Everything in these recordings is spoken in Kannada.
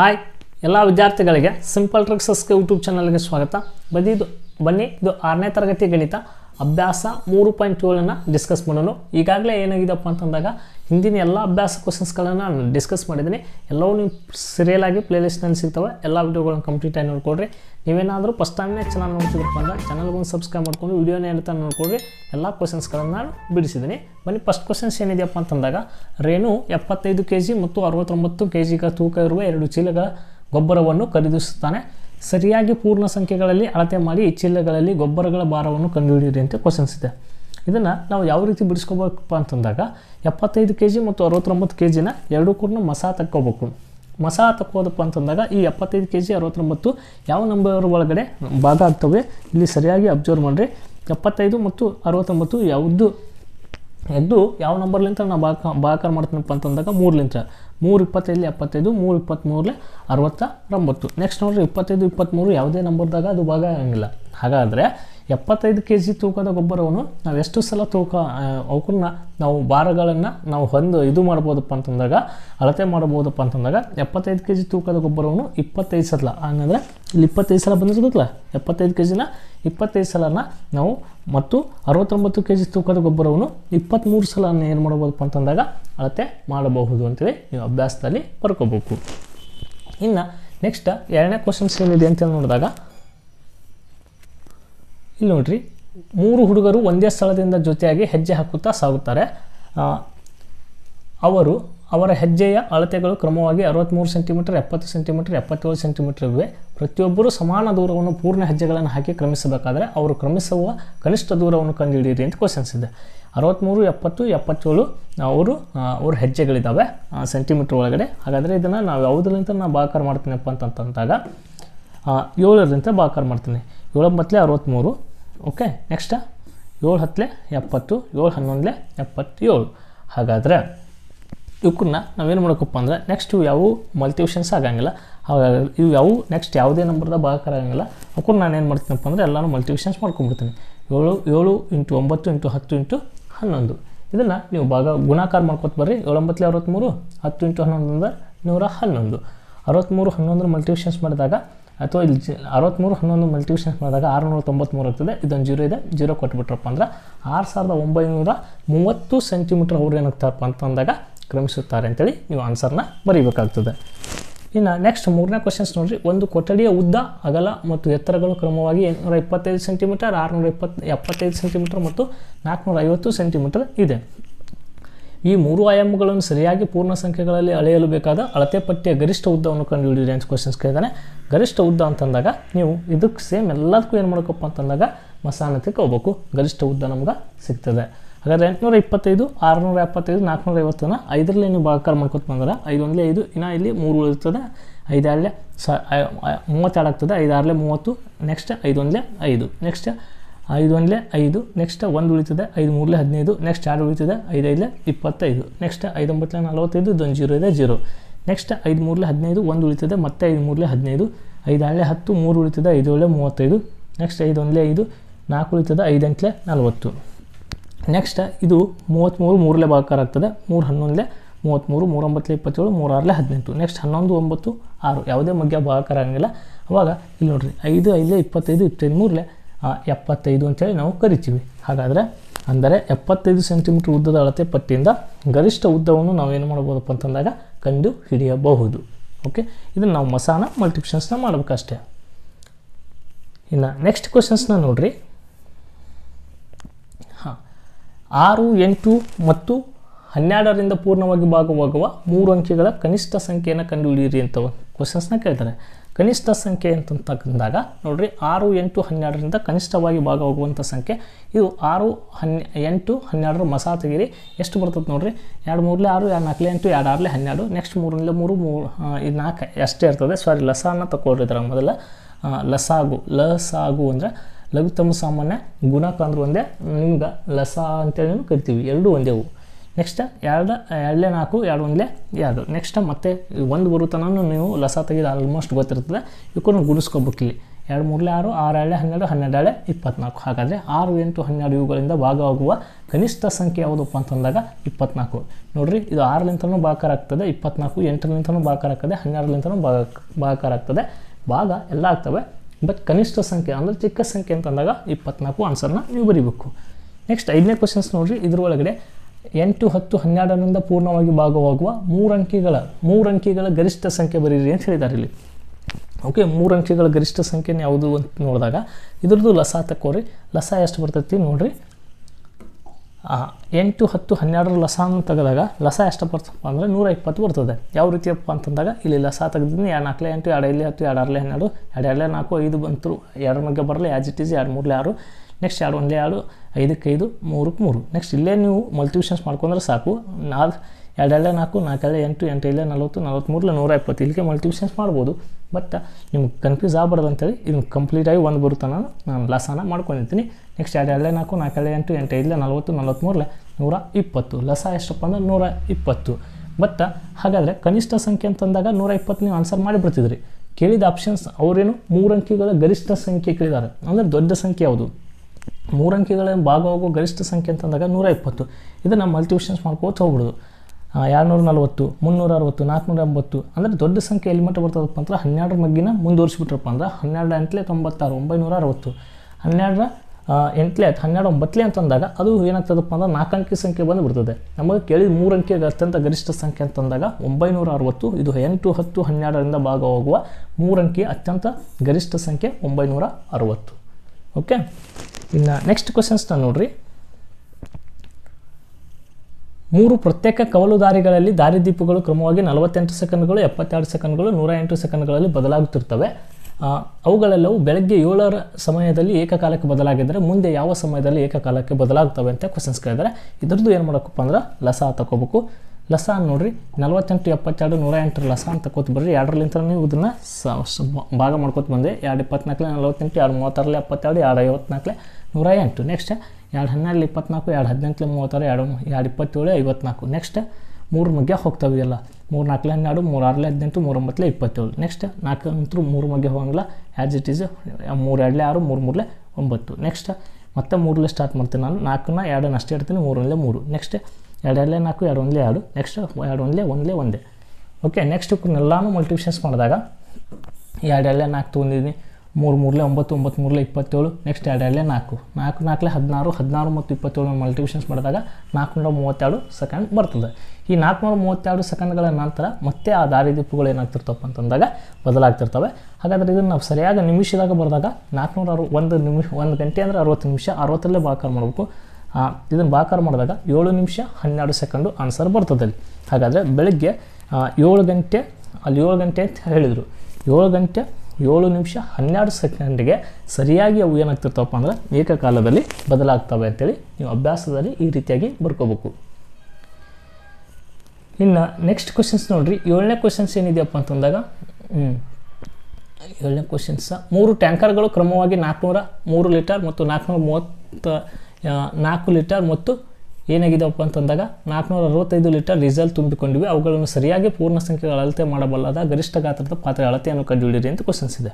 ಹಾಯ್ ಎಲ್ಲ ವಿದ್ಯಾರ್ಥಿಗಳಿಗೆ ಸಿಂಪಲ್ ಟ್ರಿಕ್ಸಸ್ಗೆ ಯೂಟ್ಯೂಬ್ ಚಾನಲ್ಗೆ ಸ್ವಾಗತ ಬದಿ ಇದು ಬನ್ನಿ ಇದು ಆರನೇ ತರಗತಿ ಗಣಿತ ಅಭ್ಯಾಸ ಮೂರು ಪಾಯಿಂಟ್ ಏಳನ್ನು ಡಿಸ್ಕಸ್ ಮಾಡೋಣ ಈಗಾಗಲೇ ಏನಾಗಿದೆಪ್ಪ ಅಂತಂದಾಗ ಹಿಂದಿನ ಎಲ್ಲ ಅಭ್ಯಾಸ ಕ್ವಶನ್ಸ್ಗಳನ್ನು ನಾನು ಡಿಸ್ಕಸ್ ಮಾಡಿದ್ದೀನಿ ಎಲ್ಲವೂ ನೀವು ಸೀರಿಯಲ್ ಆಗಿ ಪ್ಲೇಲಿಸ್ಟ್ನಲ್ಲಿ ಸಿಗ್ತವೆ ಎಲ್ಲ ವಿಡಿಯೋಗಳನ್ನು ಕಂಪ್ಲೀಟಾಗಿ ನೋಡ್ಕೊಳ್ರಿ ನೀವೇನಾದರೂ ಫಸ್ಟ್ ಟೈಮ್ನೇ ಚಾನಲ್ ನೋಡ್ತಿದ್ರಪ್ಪ ಅಂದ್ರೆ ಒಂದು ಸಬ್ಸ್ಕ್ರೈಬ್ ಮಾಡ್ಕೊಂಡು ವೀಡಿಯೋನೇ ಅಂತ ನೋಡ್ಕೊಳ್ರಿ ಎಲ್ಲ ಕ್ವಶನ್ಸ್ಗಳನ್ನು ನಾನು ಬಿಡಿಸಿದ್ದೀನಿ ಬನ್ನಿ ಫಸ್ಟ್ ಕ್ವಶನ್ಸ್ ಏನಿದೆಯಪ್ಪ ಅಂತಂದಾಗ ರೇಣು ಎಪ್ಪತ್ತೈದು ಕೆ ಜಿ ಮತ್ತು ಅರವತ್ತೊಂಬತ್ತು ಕೆ ಜಿಗ ತೂಕ ಇರುವ ಎರಡು ಚೀಲಗಳ ಗೊಬ್ಬರವನ್ನು ಖರೀದಿಸುತ್ತಾನೆ ಸರಿಯಾಗಿ ಪೂರ್ಣ ಸಂಖ್ಯೆಗಳಲ್ಲಿ ಅಳತೆ ಮಾಡಿ ಚೀಲಗಳಲ್ಲಿ ಗೊಬ್ಬರಗಳ ಭಾರವನ್ನು ಕಂಡುಹಿಡಿಯಿರಿ ಅಂತ ಕ್ವಶನ್ಸ್ ಇದೆ ಇದನ್ನು ನಾವು ಯಾವ ರೀತಿ ಬಿಡಿಸ್ಕೋಬೇಕಪ್ಪ ಅಂತಂದಾಗ ಎಪ್ಪತ್ತೈದು ಕೆ ಜಿ ಮತ್ತು ಅರವತ್ತೊಂಬತ್ತು ಕೆ ಜಿನ ಎರಡೂ ಕೂಡ ಮಸಾ ತಕ್ಕೋಬೇಕು ಮಸಾ ತಕ್ಕೋದಪ್ಪ ಅಂತಂದಾಗ ಈ ಎಪ್ಪತ್ತೈದು ಕೆ ಜಿ ಅರವತ್ತೊಂಬತ್ತು ಯಾವ ನಂಬರ್ ಒಳಗಡೆ ಭಾಗ ಆಗ್ತವೆ ಇಲ್ಲಿ ಸರಿಯಾಗಿ ಅಬ್ಸರ್ವ್ ಮಾಡಿರಿ ಎಪ್ಪತ್ತೈದು ಮತ್ತು ಅರವತ್ತೊಂಬತ್ತು ಯಾವುದು ಎದ್ದು ಯಾವ ನಂಬರ್ಲಿಂತ ನಾವು ಭಾಗ ಭಾಗಾಕಾರ ಮಾಡ್ತೀನಪ್ಪ ಅಂತಂದಾಗ ಮೂರ್ಲಿಂತ ಮೂರು ಇಪ್ಪತ್ತೈದು ಎಪ್ಪತ್ತೈದು ಮೂರು ಇಪ್ಪತ್ತ್ಮೂರಲ್ಲಿ ಅರವತ್ತ ನೆಕ್ಸ್ಟ್ ನೋಡಿರಿ ಇಪ್ಪತ್ತೈದು ಇಪ್ಪತ್ತ್ಮೂರು ಯಾವುದೇ ನಂಬರ್ದಾಗ ಅದು ಭಾಗ ಆಗಂಗಿಲ್ಲ ಹಾಗಾದರೆ ಎಪ್ಪತ್ತೈದು ಕೆ ಜಿ ತೂಕದ ಗೊಬ್ಬರವನ್ನು ನಾವು ಎಷ್ಟು ಸಲ ತೂಕ ಅವುಕನ್ನ ನಾವು ಭಾರಗಳನ್ನು ನಾವು ಹೊಂದು ಇದು ಮಾಡ್ಬೋದಪ್ಪ ಅಂತಂದಾಗ ಅಳತೆ ಮಾಡ್ಬೋದಪ್ಪ ಅಂತಂದಾಗ ಎಪ್ಪತ್ತೈದು ಕೆ ಜಿ ತೂಕದ ಗೊಬ್ಬರವನ್ನು ಇಪ್ಪತ್ತೈದು ಸಲ ಹಂಗಂದ್ರೆ ಇಲ್ಲಿ ಇಪ್ಪತ್ತೈದು ಸಲ ಬಂದಿರ್ತದಲ್ಲ ಎಪ್ಪತ್ತೈದು ಕೆ ಜಿನ ಇಪ್ಪತ್ತೈದು ಸಲನ ನಾವು ಮತ್ತು ಅರವತ್ತೊಂಬತ್ತು ಕೆ ಜಿ ತೂಕದ ಗೊಬ್ಬರವನ್ನು ಇಪ್ಪತ್ತ್ಮೂರು ಸಲ ಏನು ಮಾಡ್ಬೋದಪ್ಪ ಅಂತಂದಾಗ ಅಳತೆ ಮಾಡಬಹುದು ಅಂತೇಳಿ ನೀವು ಅಭ್ಯಾಸದಲ್ಲಿ ಬರ್ಕೋಬೇಕು ಇನ್ನು ನೆಕ್ಸ್ಟ್ ಎರಡನೇ ಕ್ವಶನ್ಸ್ ಏನಿದೆ ಅಂತೇಳಿ ನೋಡಿದಾಗ ಇಲ್ಲಿ ನೋಡ್ರಿ ಮೂರು ಹುಡುಗರು ಒಂದೇ ಸ್ಥಳದಿಂದ ಜೊತೆಯಾಗಿ ಹೆಜ್ಜೆ ಹಾಕುತ್ತಾ ಸಾಗುತ್ತಾರೆ ಅವರು ಅವರ ಹೆಜ್ಜೆಯ ಅಳತೆಗಳು ಕ್ರಮವಾಗಿ ಅರವತ್ತ್ಮೂರು ಸೆಂಟಿಮೀಟರ್ ಎಪ್ಪತ್ತು ಸೆಂಟಿಮೀಟರ್ ಎಪ್ಪತ್ತೇಳು ಸೆಂಟಿಮೀಟರ್ ಇವೆ ಪ್ರತಿಯೊಬ್ಬರೂ ಸಮಾನ ದೂರವನ್ನು ಪೂರ್ಣ ಹೆಜ್ಜೆಗಳನ್ನು ಹಾಕಿ ಕ್ರಮಿಸಬೇಕಾದರೆ ಅವರು ಕ್ರಮಿಸುವ ಕನಿಷ್ಠ ದೂರವನ್ನು ಕಂಡುಹಿಡಿಯಿರಿ ಅಂತ ಕ್ವಶನ್ಸ್ ಇದೆ ಅರವತ್ತ್ಮೂರು ಎಪ್ಪತ್ತು ಎಪ್ಪತ್ತೇಳು ಅವರು ಅವರು ಹೆಜ್ಜೆಗಳಿದ್ದಾವೆ ಸೆಂಟಿಮೀಟ್ರ್ ಒಳಗಡೆ ಹಾಗಾದರೆ ಇದನ್ನು ನಾವು ಯಾವುದರಿಂದ ನಾನು ಬಾಕಾರ ಮಾಡ್ತೀನಪ್ಪ ಅಂತಂತಂದಾಗ ಏಳರಿಂದ ಬಾಕಾರ ಮಾಡ್ತೀನಿ ಏಳೊಂಬತ್ತಲೇ ಅರವತ್ತ್ಮೂರು ಓಕೆ ನೆಕ್ಸ್ಟ ಏಳು ಹತ್ತಲೆ ಎಪ್ಪತ್ತು ಏಳು ಹನ್ನೊಂದಲೆ ಎಪ್ಪತ್ತೇಳು ಹಾಗಾದರೆ ಇವಕ್ಕನ್ನ ನಾವೇನು ಮಾಡಬೇಕಪ್ಪ ಅಂದರೆ ನೆಕ್ಸ್ಟ್ ಇವು ಯಾವುವು ಮಲ್ಟಿವೇಷನ್ಸ್ ಆಗೋಂಗಿಲ್ಲ ಹಾಗಾಗಿ ಇವು ಯಾವುವು ನೆಕ್ಸ್ಟ್ ಯಾವುದೇ ನಂಬರ್ದ ಭಾಗಕಾರ ಆಗಂಗಿಲ್ಲ ಅವಕ್ಕೂ ನಾನು ಏನು ಮಾಡ್ತೀನಪ್ಪ ಅಂದರೆ ಎಲ್ಲನೂ ಮಲ್ಟಿವೇಶನ್ಸ್ ಮಾಡ್ಕೊಂಡ್ಬಿಡ್ತೀನಿ ಏಳು ಏಳು ಇಂಟು ಒಂಬತ್ತು ಇಂಟು ಹತ್ತು ಇಂಟು ಹನ್ನೊಂದು ಇದನ್ನು ನೀವು ಭಾಗ ಗುಣಾಕಾರ ಮಾಡ್ಕೊತ ಬರ್ರಿ ಏಳೊಂಬತ್ತಲೆ ಅರವತ್ತ್ಮೂರು ಹತ್ತು ಇಂಟು ಹನ್ನೊಂದು ಅಂದರೆ ನೂರ ಹನ್ನೊಂದು ಅರವತ್ತ್ಮೂರು ಹನ್ನೊಂದರ ಮಲ್ಟಿವಿಷನ್ಸ್ ಮಾಡಿದಾಗ ಅಥವಾ ಇಲ್ಲಿ ಜಿ ಅರವತ್ತ್ಮೂರು ಹನ್ನೊಂದು ಮಲ್ಟಿಪ್ಲಿಕೇಶನ್ ಮಾಡಿದಾಗ ಆರುನೂರ ತೊಂಬತ್ತ್ಮೂರು ಆಗ್ತದೆ ಇದೊಂದು ಜೀರೋ ಇದೆ ಜೀರೋ ಕೊಟ್ಬಿಟ್ರಪ್ಪ ಅಂದ್ರೆ ಆರು ಸಾವಿರದ ಒಂಬೈನೂರ ಮೂವತ್ತು ಸೆಂಟಿಮೀಟರ್ ಅವ್ರು ಏನಾಗ್ತಾರಪ್ಪ ಅಂತ ಅಂದಾಗ ಕ್ರಮಿಸುತ್ತಾರೆ ಅಂತೇಳಿ ನೀವು ಆನ್ಸರ್ನ ಬರೀಬೇಕಾಗ್ತದೆ ಇನ್ನು ನೆಕ್ಸ್ಟ್ ಮೂರನೇ ಕ್ವಶನ್ಸ್ ನೋಡಿರಿ ಒಂದು ಕೊಠಡಿಯ ಉದ್ದ ಅಗಲ ಮತ್ತು ಎತ್ತರಗಳು ಕ್ರಮವಾಗಿ ಎಂಟುನೂರ ಇಪ್ಪತ್ತೈದು ಸೆಂಟಿಮೀಟರ್ ಆರುನೂರ ಇಪ್ಪತ್ತು ಎಪ್ಪತ್ತೈದು ಸೆಂಟಿಮೀಟರ್ ಮತ್ತು ನಾಲ್ಕುನೂರ ಐವತ್ತು ಸೆಂಟಿಮೀಟರ್ ಇದೆ ಈ ಮೂರು ಆಯಾಮಗಳನ್ನು ಸರಿಯಾಗಿ ಪೂರ್ಣ ಸಂಖ್ಯೆಗಳಲ್ಲಿ ಅಳೆಯಲು ಬೇಕಾದ ಅಳತೆ ಪಟ್ಟಿಯ ಗರಿಷ್ಠ ಉದ್ದವನ್ನು ಕಂಡುಹಿಡಿಯಿರಿ ಅಂತ ಕ್ವಶನ್ಸ್ ಕೇಳಿದಾನೆ ಗರಿಷ್ಠ ಉದ್ದ ಅಂತಂದಾಗ ನೀವು ಇದಕ್ಕೆ ಸೇಮ್ ಎಲ್ಲದಕ್ಕೂ ಏನು ಮಾಡ್ಕಪ್ಪ ಅಂತಂದಾಗ ಮಸಾನತಿಗೆ ಹೋಗ್ಬೇಕು ಗರಿಷ್ಠ ಉದ್ದ ನಮ್ಗೆ ಸಿಗ್ತದೆ ಹಾಗಾದ್ರೆ ಎಂಟುನೂರ ಇಪ್ಪತ್ತೈದು ಆರುನೂರ ಎಪ್ಪತ್ತೈದು ನಾಲ್ಕುನೂರ ಐವತ್ತನ್ನು ಐದರಲ್ಲಿ ನೀವು ಭಾಗಕಾರ ಮಾಡ್ಕೊತ ಬಂದ್ರೆ ಐದೊಂದಲೇ ಐದು ಇನ್ನು ಇಲ್ಲಿ ಮೂರು ಉಳಿರ್ತದೆ ಐದಾರಲೆ ಸ ಮೂವತ್ತೆರಡು ಆಗ್ತದೆ ಐದಾರಲೆ ಮೂವತ್ತು ನೆಕ್ಸ್ಟ್ ಐದೊಂದಲೇ ಐದು ನೆಕ್ಸ್ಟ್ ಐದು ಒಂದಲೆ ಐದು ನೆಕ್ಸ್ಟ್ ಒಂದು ಉಳಿತದೆ ಐದು ಮೂರಲೆ ಹದಿನೈದು ನೆಕ್ಸ್ಟ್ ಆರು ಉಳಿತದೆ ಐದು ಐದಲೆ ಇಪ್ಪತ್ತೈದು ನೆಕ್ಸ್ಟ್ ಐದು ನಲವತ್ತೈದು ಇದೊಂದು ಜೀರೋ ಇದೆ ಜೀರೋ ನೆಕ್ಸ್ಟ್ ಐದು ಮೂರಲೆ ಹದಿನೈದು ಒಂದು ಉಳಿತದೆ ಮತ್ತೆ ಐದು ಮೂರಲೆ ಹದಿನೈದು ಐದು ಆಳೆ ಹತ್ತು ಮೂರು ಉಳಿತದೆ ಐದು ಏಳೆ ಮೂವತ್ತೈದು ನೆಕ್ಸ್ಟ್ ಐದು ಒಂದಲೇ ಐದು ನಾಲ್ಕು ಉಳಿತದೆ ಐದು ಎಂಟಲೆ ನಲವತ್ತು ನೆಕ್ಸ್ಟ್ ಇದು ಮೂವತ್ತ್ಮೂರು ಮೂರಲೆ ಭಾಗಕಾರ ಆಗ್ತದೆ ಮೂರು ಹನ್ನೊಂದಲೆ ಮೂವತ್ತ್ಮೂರು ಮೂರೊಂಬತ್ತಲೆ ಇಪ್ಪತ್ತೇಳು ಮೂರಾರಲೇ ಹದಿನೆಂಟು ನೆಕ್ಸ್ಟ್ ಹನ್ನೊಂದು ಒಂಬತ್ತು ಆರು ಯಾವುದೇ ಮಗ್ಯ ಭಾಗಕಾರ ಆಗಂಗಿಲ್ಲ ಅವಾಗ ಇಲ್ಲಿ ನೋಡಿರಿ ಐದು ಐದಲೇ ಇಪ್ಪತ್ತೈದು ಇಪ್ಪತ್ತೈದು ಮೂರಲೆ ಎಪ್ಪತ್ತೈದು ಅಂತೇಳಿ ನಾವು ಕರಿತೀವಿ ಹಾಗಾದರೆ ಅಂದರೆ ಎಪ್ಪತ್ತೈದು ಸೆಂಟಿಮೀಟ್ರ್ ಉದ್ದದ ಅಳತೆ ಪಟ್ಟಿಯಿಂದ ಗರಿಷ್ಠ ಉದ್ದವನ್ನು ನಾವು ಏನು ಮಾಡ್ಬೋದಪ್ಪ ಅಂತಂದಾಗ ಕಂಡು ಹಿಡಿಯಬಹುದು ಓಕೆ ಇದನ್ನು ನಾವು ಮಸಾನ ಮಲ್ಟಿಪ್ಷನ್ಸ್ನ ಮಾಡಬೇಕಷ್ಟೇ ಇನ್ನು ನೆಕ್ಸ್ಟ್ ಕ್ವಶನ್ಸ್ನ ನೋಡ್ರಿ ಹಾಂ ಆರು ಎಂಟು ಮತ್ತು ಹನ್ನೆರಡರಿಂದ ಪೂರ್ಣವಾಗಿ ಭಾಗವಾಗುವ ಮೂರು ಅಂಕಿಗಳ ಕನಿಷ್ಠ ಸಂಖ್ಯೆಯನ್ನು ಕಂಡುಹಿಡಿಯಿರಿ ಅಂತ ಕ್ವಶನ್ಸ್ನ ಕೇಳ್ತಾರೆ ಕನಿಷ್ಠ ಸಂಖ್ಯೆ ಅಂತ ತಕ್ಕಂದಾಗ ನೋಡಿರಿ ಆರು ಎಂಟು ಹನ್ನೆರಡರಿಂದ ಕನಿಷ್ಠವಾಗಿ ಭಾಗವಾಗುವಂಥ ಸಂಖ್ಯೆ ಇದು ಆರು ಹನ್ ಎಂಟು ಹನ್ನೆರಡರ ಮಸಾ ತೆಗಿರಿ ಎಷ್ಟು ಬರ್ತದೆ ನೋಡಿರಿ ಎರಡು ಮೂರಲೆ ಆರು ಎರಡು ನಾಲ್ಕಲೇ ಎಂಟು ಎರಡು ಆರಲೆ ಹನ್ನೆರಡು ನೆಕ್ಸ್ಟ್ ಮೂರನೇ ಮೂರು ಮೂರು ಇದು ನಾಲ್ಕು ಅಷ್ಟೇ ಇರ್ತದೆ ಸಾರಿ ಲಸಾನ ತಗೊಳ್ರಿ ಇದರ ಮೊದಲ ಲಸಾಗು ಲಸಾಗು ಅಂದರೆ ಲಘುತ್ತಮ ಸಾಮಾನ್ಯ ಗುಣಕ ಅಂದ್ರೆ ಒಂದೇ ನಿಮ್ಗೆ ಲಸ ಅಂತೇಳಿ ಕರಿತೀವಿ ಎರಡೂ ಒಂದೇವು ನೆಕ್ಸ್ಟ್ ಎರಡು ಎರಡೇ ನಾಲ್ಕು ಎರಡು ಒಂದಲೇ ಎರಡು ನೆಕ್ಸ್ಟ್ ಮತ್ತೆ ಒಂದು ಬರುತ್ತನೂ ನೀವು ಲಸ ತೆಗೆದು ಆಲ್ಮೋಸ್ಟ್ ಗೊತ್ತಿರ್ತದೆ ಇವಕ್ಕೂ ಗುಡಿಸ್ಕೊಬೇಕು ಇಲ್ಲಿ ಎರಡು ಮೂರಲೇ ಆರು ಆರು ಏಳೆ ಹನ್ನೆರಡು ಹನ್ನೆರಡು ಎರಡೇ ಇಪ್ಪತ್ನಾಲ್ಕು ಹಾಗಾದರೆ ಆರು ಎಂಟು ಹನ್ನೆರಡು ಇವುಗಳಿಂದ ಭಾಗವಾಗುವ ಕನಿಷ್ಠ ಸಂಖ್ಯೆ ಯಾವುದಪ್ಪ ಅಂತಂದಾಗ ಇಪ್ಪತ್ನಾಲ್ಕು ನೋಡಿರಿ ಇದು ಆರಲಿಂತನೂ ಭಾಗಕಾರ ಆಗ್ತದೆ ಇಪ್ಪತ್ನಾಲ್ಕು ಎಂಟರಿಂದನೂ ಭಾಗಕಾರ ಆಗ್ತದೆ ಹನ್ನೆರಡಲಿಂತನೂ ಭಾಗ ಭಾಗಕಾರ ಆಗ್ತದೆ ಭಾಗ ಎಲ್ಲ ಆಗ್ತವೆ ಬಟ್ ಕನಿಷ್ಠ ಸಂಖ್ಯೆ ಅಂದರೆ ಚಿಕ್ಕ ಸಂಖ್ಯೆ ಅಂತಂದಾಗ ಇಪ್ಪತ್ನಾಲ್ಕು ಆನ್ಸರ್ನ ನೀವು ಬರೀಬೇಕು ನೆಕ್ಸ್ಟ್ ಐದನೇ ಕ್ವಶನ್ಸ್ ನೋಡಿರಿ ಇದ್ರ ಎಂಟು ಹತ್ತು ಹನ್ನೆರಡರಿಂದ ಪೂರ್ಣವಾಗಿ ಭಾಗವಾಗುವ ಮೂರು ಮೂರು ಮೂರಂಕಿಗಳ ಗರಿಷ್ಠ ಸಂಖ್ಯೆ ಬರೀರಿ ಅಂತ ಹೇಳಿದ್ದಾರೆ ಇಲ್ಲಿ ಓಕೆ ಮೂರು ಅಂಕಿಗಳ ಗರಿಷ್ಠ ಸಂಖ್ಯೆ ಯಾವುದು ಅಂತ ನೋಡಿದಾಗ ಇದ್ರದ್ದು ಲಸ ತಕ್ಕೋರಿ ಲಸ ಎಷ್ಟು ಬರ್ತೈತಿ ನೋಡಿರಿ ಎಂಟು ಹತ್ತು ಹನ್ನೆರಡರ ಲಸಾನು ತೆಗೆದಾಗ ಲಸ ಎಷ್ಟು ಬರ್ತಪ್ಪ ಅಂದರೆ ನೂರ ಇಪ್ಪತ್ತು ಬರ್ತದೆ ಯಾವ ರೀತಿಯಪ್ಪ ಅಂತಂದಾಗ ಇಲ್ಲಿ ಲಸ ತೆಗೆದಿದ್ದೀನಿ ಎರಡು ನಾಲ್ಕಲೆ ಎಂಟು ಎರಡು ಇಲ್ಲಿ ಹತ್ತು ಎರಡು ಅರಲೆ ಹನ್ನೆರಡು ಎರಡು ಎರಡಲೆ ನಾಲ್ಕು ಐದು ಬಂತರು ಎರಡು ಮಗ್ಗೆ ಬರಲಿ ಆ್ಯಸ್ ಇಟ್ ಈಸ್ ಎರಡು ಮೂರಲೆ ಆರು ನೆಕ್ಸ್ಟ್ ಎರಡು ಒಂದೇ ಎರಡು ಐದಕ್ಕೆ ಐದು ಮೂರಕ್ಕೆ ಮೂರು ನೆಕ್ಸ್ಟ್ ಇಲ್ಲೇ ನೀವು ಮಲ್ಟಿವಿಷನ್ಸ್ ಮಾಡ್ಕೊಂಡ್ರೆ ಸಾಕು ನಾಲ್ಕು ಎರಡೆರಡೇ ನಾಲ್ಕು ನಾಲ್ಕೆರಡೆ ಎಂಟು ಎಂಟು ಇಲ್ಲೇ ನಲವತ್ತು ನಲ್ವತ್ತ್ಮೂರಲೇ ನೂರ ಇಪ್ಪತ್ತು ಇಲ್ಲಿಗೆ ಮಲ್ಟಿವಿಷನ್ಸ್ ಮಾಡ್ಬೋದು ಬಟ್ ನಿಮ್ಗೆ ಕನ್ಫ್ಯೂಸ್ ಆಗ್ಬಾರ್ದು ಅಂತೇಳಿ ಇದನ್ನು ಕಂಪ್ಲೀಟಾಗಿ ಒಂದು ಬರುತ್ತಾನ ನಾನು ಲಸಾನ ಮಾಡ್ಕೊಂಡಿರ್ತೀನಿ ನೆಕ್ಸ್ಟ್ ಎರಡೆರಡೇ ನಾಲ್ಕು ನಾಲ್ಕೆರಡೆ ಎಂಟು ಎಂಟು ಇಲ್ಲೇ ನಲವತ್ತು ನಲ್ವತ್ತ್ಮೂರಲೆ ನೂರ ಇಪ್ಪತ್ತು ಲಸ ಎಷ್ಟಪ್ಪ ಅಂದರೆ ನೂರ ಇಪ್ಪತ್ತು ಬಟ್ ಹಾಗಾದರೆ ಕನಿಷ್ಠ ಸಂಖ್ಯೆ ಅಂತಂದಾಗ ನೂರ ಇಪ್ಪತ್ತು ನೀವು ಆನ್ಸರ್ ಮಾಡಿಬಿಡ್ತಿದ್ರಿ ಕೇಳಿದ ಆಪ್ಷನ್ಸ್ ಅವರೇನು ಮೂರು ಅಂಕಿಗಳ ಗರಿಷ್ಠ ಸಂಖ್ಯೆ ಕೇಳಿದ್ದಾರೆ ಅಂದರೆ ದೊಡ್ಡ ಸಂಖ್ಯೆ ಯಾವುದು ಮೂರಂಕಿಗಳ ಭಾಗವಾಗುವ ಗರಿಷ್ಠ ಸಂಖ್ಯೆ ಅಂತಂದಾಗ ನೂರ ಇಪ್ಪತ್ತು ಇದನ್ನು ಮಲ್ಟಿಪ್ಲಿಷನ್ಸ್ ಮಾಡ್ಕೋತ ಹೋಗ್ಬಿಡೋದು ಎರಡುನೂರ ನಲ್ವತ್ತು ಮುನ್ನೂರ ಅರವತ್ತು ನಾಲ್ಕುನೂರ ಎಂಬತ್ತು ಅಂದರೆ ದೊಡ್ಡ ಸಂಖ್ಯೆ ಎಲ್ಲಿ ಮಟ್ಟ ಬರ್ತದಪ್ಪ ಅಂದ್ರೆ ಹನ್ನೆರಡರ ಮಗ್ಗಿನ ಮುಂದುವರಿಸಿಬಿಟ್ರಪ್ಪ ಅಂದ್ರೆ ಹನ್ನೆರಡು ಎಂಟ್ಲೆ ತೊಂಬತ್ತಾರು ಒಂಬೈನೂರ ಅರವತ್ತು ಹನ್ನೆರಡರ ಎಂಟ್ಲೆ ಆಯ್ತು ಹನ್ನೆರಡು ಒಂಬತ್ತಲೆ ಅಂತಂದಾಗ ಅದು ಏನಾಗ್ತದಪ್ಪ ಅಂದ್ರೆ ನಾಲ್ಕು ಅಂಕಿ ಸಂಖ್ಯೆ ಬಂದು ಬಿಡ್ತದೆ ನಮಗೆ ಕೇಳಿದ ಮೂರು ಅಂಕಿ ಅತ್ಯಂತ ಗರಿಷ್ಠ ಸಂಖ್ಯೆ ಅಂತಂದಾಗ ಒಂಬೈನೂರ ಅರವತ್ತು ಇದು ಎಂಟು ಹತ್ತು ಹನ್ನೆರಡರಿಂದ ಭಾಗವಾಗುವ ಅಂಕಿ ಅತ್ಯಂತ ಗರಿಷ್ಠ ಸಂಖ್ಯೆ ಒಂಬೈನೂರ ಅರವತ್ತು ಓಕೆ ಇನ್ನು ನೆಕ್ಸ್ಟ್ ಕ್ವಶನ್ಸ್ನ ನೋಡ್ರಿ ಮೂರು ಪ್ರತ್ಯೇಕ ಕವಲು ದಾರಿಗಳಲ್ಲಿ ದಾರಿದೀಪಗಳು ಕ್ರಮವಾಗಿ ನಲವತ್ತೆಂಟು ಸೆಕೆಂಡ್ಗಳು ಎಪ್ಪತ್ತೆರಡು ಸೆಕೆಂಡ್ಗಳು ನೂರ ಎಂಟು ಸೆಕೆಂಡ್ಗಳಲ್ಲಿ ಬದಲಾಗುತ್ತಿರ್ತವೆ ಅವುಗಳೆಲ್ಲವೂ ಬೆಳಗ್ಗೆ ಏಳರ ಸಮಯದಲ್ಲಿ ಏಕಕಾಲಕ್ಕೆ ಬದಲಾಗಿದ್ದರೆ ಮುಂದೆ ಯಾವ ಸಮಯದಲ್ಲಿ ಏಕಕಾಲಕ್ಕೆ ಬದಲಾಗ್ತವೆ ಅಂತ ಕ್ವಶನ್ಸ್ ಕೇಳಿದರೆ ಇದರದ್ದು ಏನು ಮಾಡೋಕ್ಕಪ್ಪ ಅಂದ್ರೆ ಲಸ ತಗೋಬೇಕು ಲಸಾನ್ ನೋಡಿರಿ ನಲ್ವತ್ತೆಂಟು ಎಪ್ಪತ್ತೆರಡು ನೂರ ಎಂಟರ ಅಂತ ತಕೋತ ಬರ್ರಿ ಎರಡರಲ್ಲಿಂತ ನೀವು ಇದನ್ನು ಭಾಗ ಮಾಡ್ಕೊತ ಬಂದೆ ಎರಡು ಇಪ್ಪತ್ನಾಲ್ಕಲೆ ನಲ್ವತ್ತೆಂಟು ಎರಡು ಮೂವತ್ತಾರಲೆ ಎಪ್ಪತ್ತೆರಡು ಎರಡು ಐವತ್ನಾಲ್ಕಲೆ ನೂರ ಎಂಟು ನೆಕ್ಸ್ಟ್ ಎರಡು ಹನ್ನೆರಡು ಇಪ್ಪತ್ನಾಲ್ಕು ಎರಡು ಹದಿನೆಂಟು ಮೂವತ್ತಾರು ಎರಡು ಎರಡು ಇಪ್ಪತ್ತೇಳು ಐವತ್ನಾಲ್ಕು ನೆಕ್ಸ್ಟ್ ಮೂರು ಮಗ್ಗೆ ಹೋಗ್ತಾವೆ ಎಲ್ಲ ಮೂರು ನಾಲ್ಕಲೆ ಹನ್ನೆರಡು ಮೂರು ಆರಲೆ ಹದಿನೆಂಟು ಮೂರೊಂಬತ್ತಲೆ ಇಪ್ಪತ್ತೇಳು ನೆಕ್ಸ್ಟ್ ನಾಲ್ಕು ಅಂತೂ ಮೂರು ಮಗ್ಗೆ ಹೋಗಂಗಿಲ್ಲ ಆ್ಯಸ್ ಇಟ್ ಈಸ್ ಮೂರು ಎರಡಲೇ ಆರು ಮೂರು ಮೂರಲೆ ಒಂಬತ್ತು ನೆಕ್ಸ್ಟ್ ಮತ್ತೆ ಮೂರಲೆ ಸ್ಟಾರ್ಟ್ ಮಾಡ್ತೀನಿ ನಾನು ನಾಲ್ಕನ್ನ ಎರಡನ್ನ ಅಷ್ಟೇ ಇಡ್ತೀನಿ ಮೂರರಲ್ಲೇ ಮೂರು ನೆಕ್ಸ್ಟ್ ಎರಡು ಎರಡೆರಡೇ ನಾಲ್ಕು ಎರಡು ಒಂದೇ ಎರಡು ನೆಕ್ಸ್ಟ್ ಎರಡು ಒಂದಲೇ ಒಂದೇ ಒಂದೇ ಓಕೆ ನೆಕ್ಸ್ಟ್ ಎಲ್ಲನೂ ಮಲ್ಟಿಪ್ಲಿಷನ್ಸ್ ಮಾಡಿದಾಗ ಎರಡು ಎರಡೆರಡೇ ನಾಲ್ಕು ತೊಗೊಂಡಿದ್ದೀನಿ ಮೂರು ಮೂರಲೇ ಒಂಬತ್ತು ಒಂಬತ್ತು ಮೂರಲೇ ಇಪ್ಪತ್ತೇಳು ನೆಕ್ಸ್ಟ್ ಎರಡು ಎರಡೇ ನಾಲ್ಕು ನಾಲ್ಕು ನಾಲ್ಕಲೇ ಹದಿನಾರು ಹದಿನಾರು ಮತ್ತು ಇಪ್ಪತ್ತೇಳು ಮಲ್ಟಿಪ್ಲಿಷನ್ಸ್ ಮಾಡಿದಾಗ ನಾಲ್ಕುನೂರ ಮೂವತ್ತೆರಡು ಸೆಕೆಂಡ್ ಬರ್ತದೆ ಈ ನಾಲ್ಕುನೂರ ಮೂವತ್ತೆರಡು ಸೆಕೆಂಡ್ಗಳ ನಂತರ ಮತ್ತೆ ಆ ದಾರಿದೀಪಗಳು ಏನಾಗ್ತಿರ್ತಪ್ಪ ಅಂತಂದಾಗ ಬದಲಾಗ್ತಿರ್ತವೆ ಹಾಗಾದರೆ ಇದನ್ನು ನಾವು ಸರಿಯಾದ ನಿಮಿಷದಾಗ ಬರೆದಾಗ ನಾಲ್ಕುನೂರ ಅರು ಒಂದು ನಿಮಿಷ ಒಂದು ಗಂಟೆ ಅಂದರೆ ಅರವತ್ತು ನಿಮಿಷ ಅರವತ್ತರಲ್ಲೇ ಬಳಕೆ ಮಾಡಬೇಕು ಇದನ್ನು ಭಾಕಾರ ಮಾಡಿದಾಗ ಏಳು ನಿಮಿಷ ಹನ್ನೆರಡು ಸೆಕೆಂಡು ಆನ್ಸರ್ ಬರ್ತದೆ ಅಲ್ಲಿ ಹಾಗಾದರೆ ಬೆಳಗ್ಗೆ ಏಳು ಗಂಟೆ ಅಲ್ಲಿ ಏಳು ಗಂಟೆ ಅಂತ ಹೇಳಿದರು ಏಳು ಗಂಟೆ ಏಳು ನಿಮಿಷ ಹನ್ನೆರಡು ಸೆಕೆಂಡ್ಗೆ ಸರಿಯಾಗಿ ಅವು ಏನಾಗ್ತಿರ್ತಾವಪ್ಪ ಅಂದರೆ ಏಕಕಾಲದಲ್ಲಿ ಬದಲಾಗ್ತವೆ ಅಂತೇಳಿ ನೀವು ಅಭ್ಯಾಸದಲ್ಲಿ ಈ ರೀತಿಯಾಗಿ ಬರ್ಕೋಬೇಕು ಇನ್ನು ನೆಕ್ಸ್ಟ್ ಕ್ವಶನ್ಸ್ ನೋಡಿರಿ ಏಳನೇ ಕ್ವಶನ್ಸ್ ಏನಿದೆಯಪ್ಪ ಅಂತಂದಾಗ ಹ್ಞೂ ಏಳನೇ ಕ್ವಶನ್ಸ್ ಮೂರು ಟ್ಯಾಂಕರ್ಗಳು ಕ್ರಮವಾಗಿ ನಾಲ್ಕುನೂರ ಮೂರು ಲೀಟರ್ ಮತ್ತು ನಾಲ್ಕುನೂರ ಮೂವತ್ತು ನಾಲ್ಕು ಲೀಟರ್ ಮತ್ತು ಏನಾಗಿದೆವಪ್ಪ ಅಂತಂದಾಗ ನಾಲ್ಕುನೂರ ಅರವತ್ತೈದು ಲೀಟರ್ ರಿಸಲ್ಟ್ ತುಂಬಿಕೊಂಡಿವೆ ಅವುಗಳನ್ನು ಸರಿಯಾಗಿ ಪೂರ್ಣ ಸಂಖ್ಯೆಗಳ ಅಳತೆ ಮಾಡಬಲ್ಲದ ಗರಿಷ್ಠ ಗಾತ್ರದ ಪಾತ್ರೆ ಅಳತೆಯನ್ನು ಕಂಡುಹಿಡಿಯಿರಿ ಅಂತ ಕ್ವಶನ್ಸ್ ಇದೆ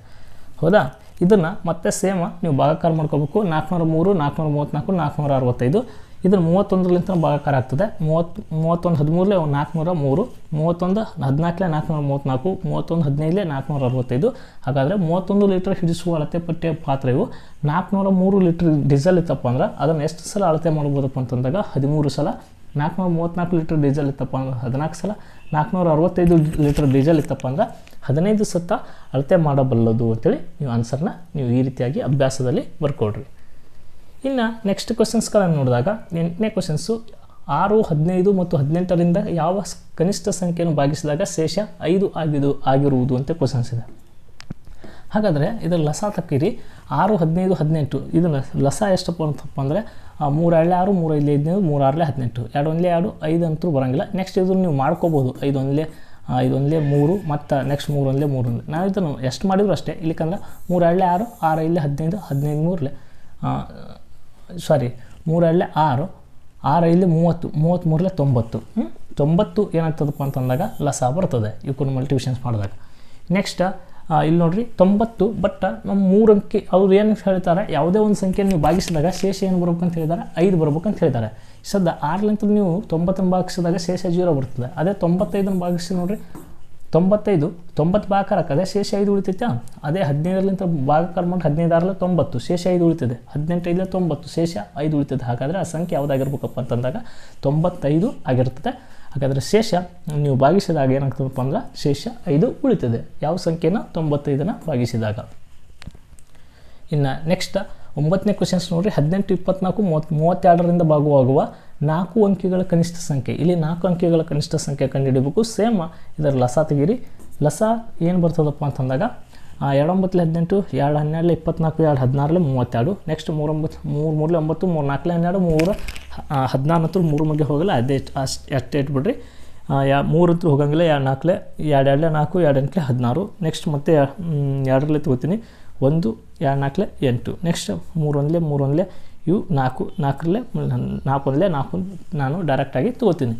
ಹೌದಾ ಇದನ್ನು ಮತ್ತೆ ಸೇಮ್ ನೀವು ಭಾಗಕಾರ ಮಾಡ್ಕೋಬೇಕು ನಾಲ್ಕುನೂರ ಮೂರು ನಾಲ್ಕುನೂರ ಮೂವತ್ತ್ನಾಲ್ಕು ನಾಲ್ಕುನೂರ ಅರವತ್ತೈದು ಇದನ್ನು ಮೂವತ್ತೊಂದರಲಿಂತ ಭಾಗಾಕಾರ ಆಗ್ತದೆ ಮೂವತ್ತು ಮೂವತ್ತೊಂದು ಒಂದು ನಾಲ್ಕುನೂರ ಮೂರು ಮೂವತ್ತೊಂದು ಹದಿನಾಲ್ಕಲೇ ನಾಲ್ಕುನೂರ ಮೂವತ್ತ್ನಾಲ್ಕು ಮೂವತ್ತೊಂದು ಹದಿನೈದಲೇ ನಾಲ್ಕುನೂರ ಅರವತ್ತೈದು ಹಾಗಾದರೆ ಮೂವತ್ತೊಂದು ಲೀಟರ್ ಹಿಡಿಸುವ ಅಳತೆ ಪಟ್ಟಿಯ ಪಾತ್ರೆಯು ನಾಲ್ಕುನೂರ ಮೂರು ಲೀಟ್ರ್ ಡೀಸೆಲ್ ಇತ್ತಪ್ಪ ಅಂದ್ರೆ ಅದನ್ನು ಎಷ್ಟು ಸಲ ಅಳತೆ ಮಾಡ್ಬೋದಪ್ಪ ಅಂತಂದಾಗ ಹದಿಮೂರು ಸಲ ನಾಲ್ಕುನೂರ ಮೂವತ್ತ್ನಾಲ್ಕು ಲೀಟ್ರ್ ಡೀಸೆಲ್ ಇತ್ತಪ್ಪ ಅಂದ್ರೆ ಹದಿನಾಲ್ಕು ಸಲ ನಾಲ್ಕುನೂರ ಅರವತ್ತೈದು ಲೀಟ್ರ್ ಡೀಸೆಲ್ ಇತ್ತಪ್ಪ ಅಂದ್ರೆ ಹದಿನೈದು ಸತ ಅಳತೆ ಮಾಡಬಲ್ಲದು ಅಂತೇಳಿ ನೀವು ಆನ್ಸರ್ನ ನೀವು ಈ ರೀತಿಯಾಗಿ ಅಭ್ಯಾಸದಲ್ಲಿ ಬರ್ಕೊಡ್ರಿ ಇನ್ನು ನೆಕ್ಸ್ಟ್ ಕ್ವಶನ್ಸ್ಗಳನ್ನು ನೋಡಿದಾಗ ಎಂಟನೇ ಕ್ವಶನ್ಸು ಆರು ಹದಿನೈದು ಮತ್ತು ಹದಿನೆಂಟರಿಂದ ಯಾವ ಕನಿಷ್ಠ ಸಂಖ್ಯೆಯನ್ನು ಭಾಗಿಸಿದಾಗ ಶೇಷ ಐದು ಆಗಿದು ಆಗಿರುವುದು ಅಂತ ಕ್ವಶನ್ಸ್ ಇದೆ ಹಾಗಾದರೆ ಇದರ ಲಸ ತಕ್ಕಿರಿ ಆರು ಹದಿನೈದು ಹದಿನೆಂಟು ಇದು ಲಸ ಎಷ್ಟಪ್ಪ ಅಂತಪ್ಪ ಅಂದರೆ ಮೂರು ಆರು ಮೂರು ಐದು ಹದಿನೈದು ಮೂರು ಹದಿನೆಂಟು ಎರಡು ಒಂದೇ ಎರಡು ಐದು ಅಂತೂ ಬರೋಂಗಿಲ್ಲ ನೆಕ್ಸ್ಟ್ ಇದನ್ನು ನೀವು ಮಾಡ್ಕೋಬೋದು ಐದು ಒಂದಲೇ ಇದೊಂದಲೇ ಮೂರು ಮತ್ತು ನೆಕ್ಸ್ಟ್ ಮೂರು ಒಂದಲೇ ಮೂರು ನಾವು ಇದನ್ನು ಎಷ್ಟು ಮಾಡಿದ್ರು ಅಷ್ಟೇ ಇಲ್ಲಿಕಂದ್ರೆ ಮೂರು ಆರು ಆರು ಇಲ್ಲೇ ಹದಿನೈದು ಹದಿನೈದು ಮೂರಲೆ ಸಾರಿ ಮೂರಲ್ಲೇ ಆರು ಆರು ಇಲ್ಲಿ ಮೂವತ್ತು ಮೂವತ್ತ್ಮೂರಲ್ಲೇ ತೊಂಬತ್ತು ತೊಂಬತ್ತು ಏನಾಗ್ತದಪ್ಪ ಅಂತಂದಾಗ ಲಸ ಬರ್ತದೆ ಇವಕ್ಕೂ ಮಲ್ಟಿವಿಷನ್ಸ್ ಮಾಡಿದಾಗ ನೆಕ್ಸ್ಟ್ ಇಲ್ಲಿ ನೋಡ್ರಿ ತೊಂಬತ್ತು ಬಟ್ ನಮ್ಮ ಮೂರು ಅಂಕಿ ಅವ್ರು ಏನು ಹೇಳ್ತಾರೆ ಯಾವುದೇ ಒಂದು ಸಂಖ್ಯೆ ನೀವು ಭಾಗಿಸಿದಾಗ ಶೇಷ ಏನು ಬರ್ಬೇಕಂತ ಹೇಳಿದಾರೆ ಐದು ಬರ್ಬೇಕು ಅಂತ ಹೇಳ್ತಾರೆ ಸದ್ಯ ಆರ್ಲಿಂತ ನೀವು ತೊಂಬತ್ತನ್ನು ಭಾಗಿಸಿದಾಗ ಶೇಷ ಜೀರೋ ಬರ್ತದೆ ಅದೇ ತೊಂಬತ್ತೈದನ್ನು ಭಾಗಿಸಿ ನೋಡಿರಿ ತೊಂಬತ್ತೈದು ತೊಂಬತ್ತು ಭಾಗ ಹಾಕಿದ್ರೆ ಶೇಷ ಐದು ಉಳಿತೈತ ಅದೇ ಹದಿನೈದರಲ್ಲಿಂದ ಭಾಗ ಕರ್ಮಂಡು ಹದಿನೈದು ತೊಂಬತ್ತು ಶೇಷ ಐದು ಉಳಿತದೆ ಹದಿನೆಂಟೈದಲೇ ತೊಂಬತ್ತು ಶೇಷ ಐದು ಉಳಿತದೆ ಹಾಗಾದರೆ ಆ ಸಂಖ್ಯೆ ಯಾವುದಾಗಿರ್ಬೇಕಪ್ಪ ಅಂತಂದಾಗ ತೊಂಬತ್ತೈದು ಆಗಿರ್ತದೆ ಹಾಗಾದರೆ ಶೇಷ ನೀವು ಭಾಗಿಸಿದಾಗ ಏನಾಗ್ತದಪ್ಪ ಅಂದ್ರೆ ಶೇಷ ಐದು ಉಳಿತದೆ ಯಾವ ಸಂಖ್ಯೆನ ತೊಂಬತ್ತೈದನ್ನು ಭಾಗಿಸಿದಾಗ ಇನ್ನು ನೆಕ್ಸ್ಟ್ ಒಂಬತ್ತನೇ ಕ್ವಶನ್ಸ್ ನೋಡಿರಿ ಹದಿನೆಂಟು ಇಪ್ಪತ್ನಾಲ್ಕು ಮೂವತ್ತು ಮೂವತ್ತೆರಡರಿಂದ ಭಾಗವಾಗುವ ನಾಲ್ಕು ಅಂಕಿಗಳ ಕನಿಷ್ಠ ಸಂಖ್ಯೆ ಇಲ್ಲಿ ನಾಲ್ಕು ಅಂಕಿಗಳ ಕನಿಷ್ಠ ಸಂಖ್ಯೆ ಕಂಡುಹಿಡಬೇಕು ಸೇಮ್ ಇದರ ಲಸ ತೆಗೀರಿ ಲಸ ಏನು ಬರ್ತದಪ್ಪ ಅಂತಂದಾಗ ಎರಡೊಂಬತ್ತಲೆ ಹದಿನೆಂಟು ಎರಡು ಹನ್ನೆರಡು ಇಪ್ಪತ್ನಾಲ್ಕು ಎರಡು ಹದಿನಾರಲ್ಲಿ ಮೂವತ್ತೆರಡು ನೆಕ್ಸ್ಟ್ ಮೂರೊಂಬತ್ತು ಮೂರು ಮೂರಲೆ ಒಂಬತ್ತು ಮೂರು ನಾಲ್ಕಲೆ ಹನ್ನೆರಡು ಮೂರು ಹದಿನಾರು ಹತ್ರ ಮೂರು ಮಗ್ಗೆ ಹೋಗಲ್ಲ ಅದೇ ಅಷ್ಟು ಅಷ್ಟೇ ಇಟ್ಬಿಡ್ರಿ ಯಾ ಮೂರು ಹತ್ರ ಹೋಗಂಗಿಲ್ಲ ಎರಡು ನಾಲ್ಕಲೆ ಎರಡು ಎರಡಲೆ ನಾಲ್ಕು ಎರಡು ಎಂಟಲೆ ಹದಿನಾರು ನೆಕ್ಸ್ಟ್ ಮತ್ತೆ ಎರಡರಲ್ಲೇ ತೊಗೋತೀನಿ ಒಂದು ಎರಡು ನಾಲ್ಕಲೆ ಎಂಟು ನೆಕ್ಸ್ಟ್ ಮೂರೊಂದಲೇ ಮೂರೊಂದಲೇ ಇವು ನಾಲ್ಕು ನಾಲ್ಕರಲ್ಲೇ ನಾಲ್ಕೊಂದಲೇ ನಾಲ್ಕು ನಾನು ಡೈರೆಕ್ಟಾಗಿ ತೊಗೋತೀನಿ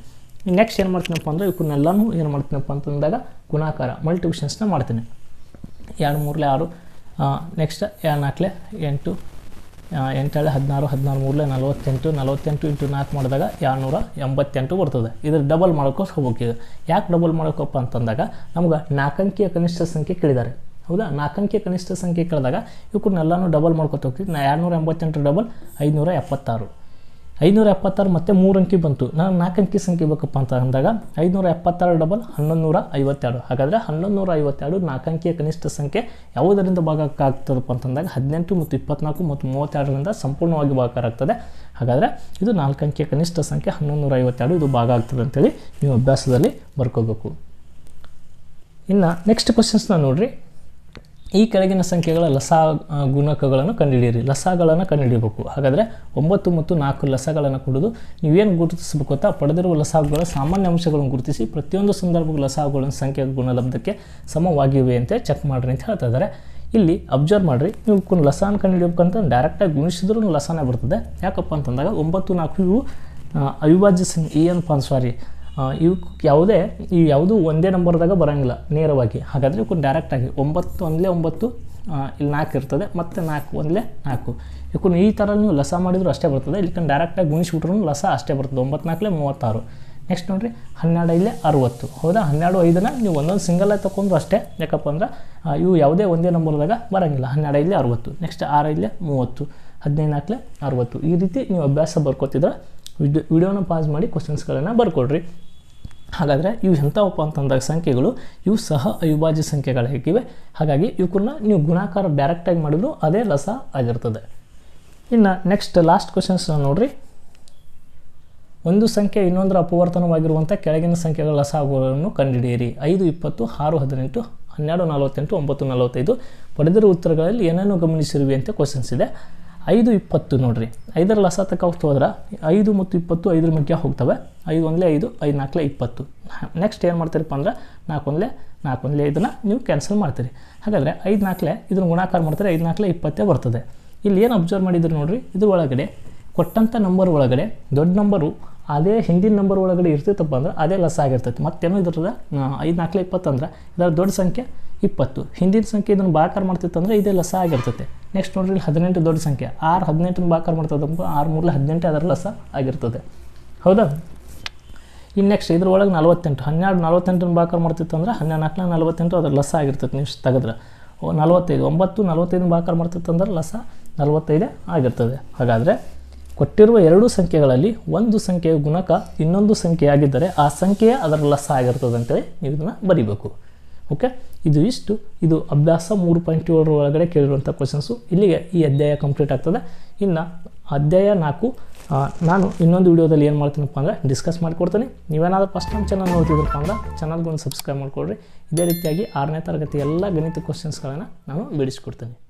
ನೆಕ್ಸ್ಟ್ ಏನು ಮಾಡ್ತೀನಪ್ಪ ಅಂದರೆ ಇವಕ್ಕನ್ನೆಲ್ಲನೂ ಏನು ಮಾಡ್ತೀನಪ್ಪ ಅಂತಂದಾಗ ಗುಣಾಕಾರ ಮಲ್ಟಿಪಿಷನ್ಸ್ನ ಮಾಡ್ತೀನಿ ಎರಡು ಮೂರಲೆ ಆರು ನೆಕ್ಸ್ಟ್ ಎರಡು ನಾಲ್ಕಲೆ ಎಂಟು ಎಂಟೇಳೆ ಹದಿನಾರು ಹದಿನಾರು ಮೂರಲೆ ನಲವತ್ತೆಂಟು ನಲವತ್ತೆಂಟು ಇಂಟು ನಾಲ್ಕು ಮಾಡಿದಾಗ ಎರಡುನೂರ ಎಂಬತ್ತೆಂಟು ಬರ್ತದೆ ಇದ್ರ ಡಬಲ್ ಮಾಡೋಕ್ಕೋಸ್ ಹೋಗ್ಬೇಕಿದೆ ಯಾಕೆ ಡಬಲ್ ಮಾಡೋಕಪ್ಪ ಅಂತಂದಾಗ ನಮ್ಗೆ ನಾಲ್ಕಂಕಿಯ ಕನಿಷ್ಠ ಸಂಖ್ಯೆ ಕೇಳಿದ್ದಾರೆ ಹೌದಾ ನಾಲ್ಕಂಕೆ ಕನಿಷ್ಠ ಸಂಖ್ಯೆ ಕಳೆದಾಗ ಇವ್ಕನ್ನೆಲ್ಲನೂ ಡಬಲ್ ಮಾಡ್ಕೊತ ಹೋಗ್ತೀವಿ ನಾ ಎರಡುನೂರ ಎಂಬತ್ತೆಂಟು ಡಬಲ್ ಐದುನೂರ ಎಪ್ಪತ್ತಾರು ಐನೂರ ಎಪ್ಪತ್ತಾರು ಮತ್ತು ಮೂರು ಅಂಕಿ ಬಂತು ನಾನು ನಾಲ್ಕು ಅಂಕಿ ಸಂಖ್ಯೆ ಬೇಕಪ್ಪ ಅಂತ ಅಂದಾಗ ಐದುನೂರ ಎಪ್ಪತ್ತಾರು ಡಬಲ್ ಹನ್ನೊಂದು ನೂರ ಐವತ್ತೆರಡು ಹಾಗಾದರೆ ಹನ್ನೊಂದು ನೂರ ಐವತ್ತೆರಡು ಅಂಕಿಯ ಕನಿಷ್ಠ ಸಂಖ್ಯೆ ಯಾವುದರಿಂದ ಭಾಗಕ್ಕಾಗ್ತದಪ್ಪ ಅಂತಂದಾಗ ಹದಿನೆಂಟು ಮತ್ತು ಇಪ್ಪತ್ನಾಲ್ಕು ಮತ್ತು ಮೂವತ್ತೆರಡರಿಂದ ಸಂಪೂರ್ಣವಾಗಿ ಆಗ್ತದೆ ಹಾಗಾದರೆ ಇದು ನಾಲ್ಕು ಅಂಕಿಯ ಕನಿಷ್ಠ ಸಂಖ್ಯೆ ಹನ್ನೊಂದು ನೂರ ಐವತ್ತೆರಡು ಇದು ಭಾಗ ಆಗ್ತದೆ ಅಂತೇಳಿ ನೀವು ಅಭ್ಯಾಸದಲ್ಲಿ ಬರ್ಕೋಬೇಕು ಇನ್ನು ನೆಕ್ಸ್ಟ್ ಕ್ವಶನ್ಸ್ನ ನೋಡಿರಿ ಈ ಕೆಳಗಿನ ಸಂಖ್ಯೆಗಳ ಲಸ ಗುಣಕಗಳನ್ನು ಕಂಡುಹಿಡಿಯಿರಿ ಲಸಗಳನ್ನು ಕಂಡುಹಿಡಿಯಬೇಕು ಹಾಗಾದರೆ ಒಂಬತ್ತು ಮತ್ತು ನಾಲ್ಕು ಲಸಗಳನ್ನು ಕೊಡೋದು ನೀವೇನು ಗುರುತಿಸಬೇಕು ಅಂತ ಪಡೆದಿರುವ ಲಸಾಗುಗಳ ಸಾಮಾನ್ಯ ಅಂಶಗಳನ್ನು ಗುರುತಿಸಿ ಪ್ರತಿಯೊಂದು ಸಂದರ್ಭಗಳ ಲಸಾಗುಗಳ ಸಂಖ್ಯೆ ಗುಣಲಬ್ಧಕ್ಕೆ ಸಮವಾಗಿವೆ ಅಂತ ಚೆಕ್ ಮಾಡಿರಿ ಅಂತ ಹೇಳ್ತಾ ಇದ್ದಾರೆ ಇಲ್ಲಿ ಅಬ್ಸರ್ವ್ ಮಾಡಿರಿ ನೀವು ಕೂಡ ಲಸಾನ ಕಂಡುಹಿಡಿಯಬೇಕಂತ ಡೈರೆಕ್ಟಾಗಿ ಗುಣಿಸಿದ್ರೂ ಲಸಾನೇ ಬರ್ತದೆ ಯಾಕಪ್ಪ ಅಂತಂದಾಗ ಒಂಬತ್ತು ನಾಲ್ಕು ಇವು ಅವಿಭಾಜ್ಯ ಸಂಖ್ಯೆ ಏನಪ್ಪ ಸಾರಿ ಇವಕ್ಕೆ ಯಾವುದೇ ಈ ಯಾವುದೂ ಒಂದೇ ನಂಬರ್ದಾಗ ಬರೋಂಗಿಲ್ಲ ನೇರವಾಗಿ ಹಾಗಾದರೆ ಇವಕ್ಕೆ ಡೈರೆಕ್ಟಾಗಿ ಒಂಬತ್ತು ಒಂದಲೇ ಒಂಬತ್ತು ಇಲ್ಲಿ ನಾಲ್ಕು ಇರ್ತದೆ ಮತ್ತು ನಾಲ್ಕು ಒಂದಲೇ ನಾಲ್ಕು ಇವಕ್ಕೂ ಈ ಥರ ನೀವು ಲಸ ಮಾಡಿದರೂ ಅಷ್ಟೇ ಬರ್ತದೆ ಇಲ್ಲಿ ಡೈರೆಕ್ಟಾಗಿ ಗುಣಿಸಿಬಿಟ್ರೂ ಲಸ ಅಷ್ಟೇ ಬರ್ತದೆ ಒಂಬತ್ತು ಮೂವತ್ತಾರು ನೆಕ್ಸ್ಟ್ ನೋಡಿರಿ ಹನ್ನೆರಡು ಇಲ್ಲೇ ಅರುವತ್ತು ಹೌದಾ ಹನ್ನೆರಡು ಐದನ್ನು ನೀವು ಒಂದೊಂದು ಸಿಂಗಲೇ ತೊಗೊಂಡ್ರು ಅಷ್ಟೇ ಯಾಕಪ್ಪ ಅಂದ್ರೆ ಇವು ಯಾವುದೇ ಒಂದೇ ನಂಬರ್ದಾಗ ಬರೋಂಗಿಲ್ಲ ಹನ್ನೆರಡು ಇಲ್ಲೇ ಅರುವತ್ತು ನೆಕ್ಸ್ಟ್ ಆರು ಇಲ್ಲೇ ಮೂವತ್ತು ಹದಿನೈದು ನಾಲ್ಕಲೇ ಅರುವತ್ತು ಈ ರೀತಿ ನೀವು ಅಭ್ಯಾಸ ಬರ್ಕೋತಿದ್ರೆ ವಿಡಿಯೋನ ಪಾಸ್ ಮಾಡಿ ಕ್ವಶನ್ಸ್ಗಳನ್ನು ಬರ್ಕೊಡ್ರಿ ಹಾಗಾದರೆ ಇವು ಎಂಥವಪ್ಪ ಅಂತಂದಾಗ ಸಂಖ್ಯೆಗಳು ಇವು ಸಹ ಅವಿಭಾಜ್ಯ ಸಂಖ್ಯೆಗಳಾಗಿವೆ ಹಾಗಾಗಿ ಇವಕ್ಕನ್ನ ನೀವು ಗುಣಾಕಾರ ಡೈರೆಕ್ಟಾಗಿ ಮಾಡಿದ್ರು ಅದೇ ಲಸ ಆಗಿರ್ತದೆ ಇನ್ನು ನೆಕ್ಸ್ಟ್ ಲಾಸ್ಟ್ ಕ್ವಶನ್ಸ್ನ ನೋಡಿರಿ ಒಂದು ಸಂಖ್ಯೆ ಇನ್ನೊಂದರ ಅಪವರ್ತನವಾಗಿರುವಂಥ ಕೆಳಗಿನ ಸಂಖ್ಯೆಗಳ ಲಸ ಆಗುವುದನ್ನು ಕಂಡುಹಿಡಿಯಿರಿ ಐದು ಇಪ್ಪತ್ತು ಆರು ಹದಿನೆಂಟು ಹನ್ನೆರಡು ನಲವತ್ತೆಂಟು ಒಂಬತ್ತು ನಲವತ್ತೈದು ಪಡೆದಿರುವ ಉತ್ತರಗಳಲ್ಲಿ ಏನೇನು ಗಮನಿಸಿರುವೆ ಅಂತ ಕ್ವಶನ್ಸ್ ಇದೆ ಐದು ಇಪ್ಪತ್ತು ನೋಡಿರಿ ಐದರಲ್ಲಿ ಅಸತಕ ಹೋದ್ರೆ ಐದು ಮತ್ತು ಇಪ್ಪತ್ತು ಐದರ ಮುಖ್ಯ ಹೋಗ್ತವೆ ಐದು ಒಂದಲೇ ಐದು ಐದು ನಾಲ್ಕಲೇ ಇಪ್ಪತ್ತು ನೆಕ್ಸ್ಟ್ ಏನು ಮಾಡ್ತೀರಪ್ಪ ಅಂದ್ರೆ ನಾಲ್ಕು ಒಂದಲೇ ನಾಲ್ಕು ಇದನ್ನು ನೀವು ಕ್ಯಾನ್ಸಲ್ ಮಾಡ್ತೀರಿ ಹಾಗಾದರೆ ಐದು ನಾಲ್ಕಲೆ ಇದನ್ನ ಗುಣಾಕಾರ ಮಾಡ್ತಾರೆ ಐದು ನಾಲ್ಕಲೇ ಇಪ್ಪತ್ತೇ ಬರ್ತದೆ ಇಲ್ಲಿ ಏನು ಅಬ್ಸರ್ವ್ ಮಾಡಿದ್ರು ನೋಡಿರಿ ಇದ್ರ ಒಳಗಡೆ ಕೊಟ್ಟಂಥ ನಂಬರ್ ಒಳಗಡೆ ದೊಡ್ಡ ನಂಬರು ಅದೇ ಹಿಂದಿನ ನಂಬರ್ ಒಳಗಡೆ ಇರ್ತಿತ್ತಪ್ಪ ಅಂದ್ರೆ ಅದೇ ಲಸ್ ಆಗಿರ್ತೈತಿ ಮತ್ತೇನೋ ಇದ್ರದ ಐದು ನಾಲ್ಕು ಇಪ್ಪತ್ತಂದ್ರೆ ಇದರ ದೊಡ್ಡ ಸಂಖ್ಯೆ ಇಪ್ಪತ್ತು ಹಿಂದಿನ ಸಂಖ್ಯೆ ಇದನ್ನು ಬಾಕಾರ ಮಾಡ್ತಿತ್ತಂದ್ರೆ ಇದೇ ಲಸ ಆಗಿರ್ತೈತೆ ನೆಕ್ಸ್ಟ್ ನೋಡ್ರಿ ಇಲ್ಲಿ ಹದಿನೆಂಟು ದೊಡ್ಡ ಸಂಖ್ಯೆ ಆರು ಹದಿನೆಂಟನ್ನು ಬಾಕಾರ ಮಾಡ್ತದಪ್ಪ ಆರು ಮೂರಲೆ ಹದಿನೆಂಟು ಅದರ ಲಸ ಆಗಿರ್ತದೆ ಹೌದಾ ಇನ್ನು ನೆಕ್ಸ್ಟ್ ಇದ್ರೊಳಗೆ ನಲವತ್ತೆಂಟು ಹನ್ನೆರಡು ನಲ್ವತ್ತೆಂಟನ್ನು ಬಾಕಾರ ಮಾಡ್ತಿತ್ತಂದ್ರೆ ಹನ್ನೆರಡು ನಾಲ್ಕನೇ ನಲ್ವತ್ತೆಂಟು ಅದರ ಲಸ ಆಗಿರ್ತೈತೆ ನೆಕ್ಸ್ಟ್ ತೆಗೆದ್ರೆ ನಲ್ವತ್ತೈದು ಒಂಬತ್ತು ನಲ್ವತ್ತೈದು ಬಾಕಾರ ಅಂದ್ರೆ ಲಸ ನಲ್ವತ್ತೈದೇ ಆಗಿರ್ತದೆ ಹಾಗಾದರೆ ಕೊಟ್ಟಿರುವ ಎರಡು ಸಂಖ್ಯೆಗಳಲ್ಲಿ ಒಂದು ಸಂಖ್ಯೆಯ ಗುಣಕ ಇನ್ನೊಂದು ಸಂಖ್ಯೆಯಾಗಿದ್ದರೆ ಆ ಸಂಖ್ಯೆಯ ಅದರ ಲಸ ಆಗಿರ್ತದೆ ಅಂತೇಳಿ ನೀವು ಇದನ್ನು ಬರಿಬೇಕು ಓಕೆ ಇದು ಇಷ್ಟು ಇದು ಅಭ್ಯಾಸ ಮೂರು ಪಾಯಿಂಟ್ ಏಳರ ಒಳಗಡೆ ಕೇಳಿರುವಂಥ ಕ್ವಶನ್ಸು ಇಲ್ಲಿಗೆ ಈ ಅಧ್ಯಾಯ ಕಂಪ್ಲೀಟ್ ಆಗ್ತದೆ ಇನ್ನು ಅಧ್ಯಾಯ ನಾಲ್ಕು ನಾನು ಇನ್ನೊಂದು ವೀಡಿಯೋದಲ್ಲಿ ಏನು ಮಾಡ್ತೀನಪ್ಪ ಅಂದರೆ ಡಿಸ್ಕಸ್ ಮಾಡಿಕೊಡ್ತೀನಿ ನೀವೇನಾದರೂ ಫಸ್ಟ್ ನಮ್ಮ ಚಾನಲ್ ನೋಡ್ತಿದ್ರಪ್ಪ ಅಂದ್ರೆ ಚಾನಲ್ಗೊಂದು ಸಬ್ಸ್ಕ್ರೈಬ್ ಮಾಡಿಕೊಡ್ರಿ ಇದೇ ರೀತಿಯಾಗಿ ಆರನೇ ತರಗತಿ ಎಲ್ಲ ಗಣಿತ ಕ್ವಶನ್ಸ್ಗಳನ್ನು ನಾನು ಬಿಡಿಸ್ಕೊಡ್ತೀನಿ